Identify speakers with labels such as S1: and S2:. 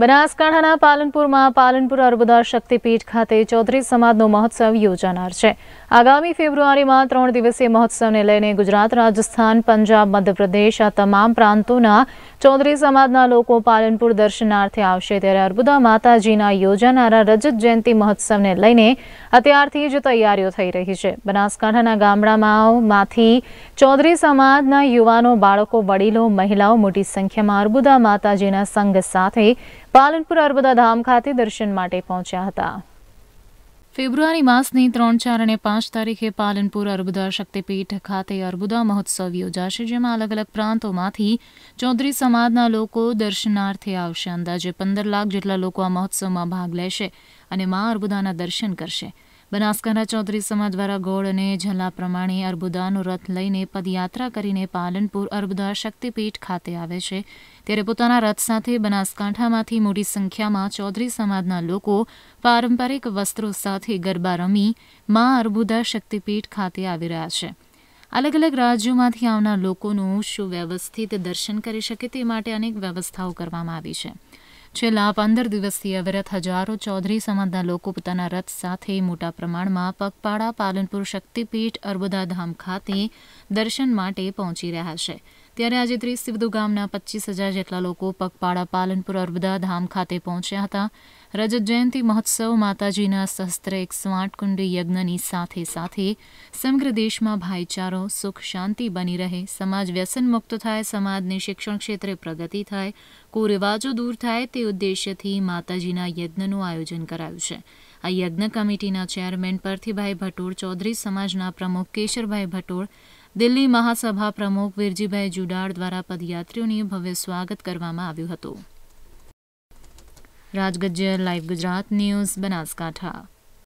S1: બનાસકાંઠાના પાલનપુરમાં પાલનપુર અર્બુદા શક્તિપીઠ ખાતે ચૌધરી સમાજનો મહોત્સવ યોજાનાર છે આગામી ફેબ્રુઆરીમાં ત્રણ દિવસીય મહોત્સવને લઈને ગુજરાત રાજસ્થાન પંજાબ મધ્યપ્રદેશ આ તમામ પ્રાંતોના ચૌધરી સમાજના લોકો પાલનપુર દર્શનાર્થે આવશે ત્યારે અર્બુદા માતાજીના યોજાનારા રજત જયંતિ મહોત્સવને લઈને અત્યારથી જ તૈયારીઓ થઈ રહી છે બનાસકાંઠાના ગામડામાંથી ચૌધરી સમાજના યુવાનો બાળકો વડીલો મહિલાઓ મોટી સંખ્યામાં અર્બુદા માતાજીના સંઘ સાથે પાલનપુર અર્બદા ધામ ખાતે દર્શન માટે પહોંચ્યા હતા ફેબ્રુઆરી માસની ત્રણ ચાર અને પાંચ તારીખે પાલનપુર અર્બુદા શક્તિપીઠ ખાતે અર્બુદા મહોત્સવ યોજાશે જેમાં અલગ અલગ પ્રાંતોમાંથી ચૌધરી સમાજના લોકો દર્શનાર્થે આવશે અંદાજે પંદર લાખ જેટલા લોકો આ મહોત્સવમાં ભાગ લેશે અને મા અર્બુદાના દર્શન કરશે બનાસકાંઠા ચૌધરી સમાજ દ્વારા ગોળ અને ઝલા પ્રમાણે અર્બુદાનો રથ લઈને પદયાત્રા કરીને પાલનપુર અર્બુદા શક્તિપીઠ ખાતે આવે છે ત્યારે પોતાના રથ સાથે બનાસકાંઠામાંથી મોટી સંખ્યામાં ચૌધરી સમાજના લોકો પારંપરિક વસ્ત્રો સાથે ગરબા રમી મા અર્બુદા શક્તિપીઠ ખાતે આવી રહ્યા છે અલગ અલગ રાજ્યોમાંથી આવનાર લોકોનું સુવ્યવસ્થિત દર્શન કરી શકે તે માટે અનેક વ્યવસ્થાઓ કરવામાં આવી છે છેલ્લા પંદર દિવસથી અવિરત હજારો ચૌધરી સમાજના લોકો પોતાના રથ સાથે મોટા પ્રમાણમાં પગપાળા પાલનપુર શક્તિપીઠ અર્બુદાધામ ખાતે દર્શન માટે પહોંચી રહ્યા છે ત્યારે આજે ત્રિસિવધુ ગામના પચીસ હજાર જેટલા લોકો પગપાળા પાલનપુર અર્બદા ધામ ખાતે પહોંચ્યા હતા રજત જયંતિ મહોત્સવ માતાજીના સહસ્ત્ર એકસો આઠ યજ્ઞની સાથે સાથે સમગ્ર દેશમાં ભાઈચારો સુખ શાંતિ બની રહે સમાજ વ્યસનમુક્ત થાય સમાજની શિક્ષણ ક્ષેત્રે પ્રગતિ થાય કુરિવાજો દૂર થાય તે ઉદ્દેશ્યથી માતાજીના યજ્ઞનું આયોજન કરાયું છે આ યજ્ઞ કમિટીના ચેરમેન પરથીભાઈ ભટોળ ચૌધરી સમાજના પ્રમુખ કેશરભાઈ ભટોળ દિલ્હી મહાસભા પ્રમુખ વિરજીભાઈ જુડાળ દ્વારા પદયાત્રીઓને ભવ્ય સ્વાગત કરવામાં આવ્યું હતું રાજગજ્જર લાઈવ ગુજરાત ન્યૂઝ બનાસકાંઠા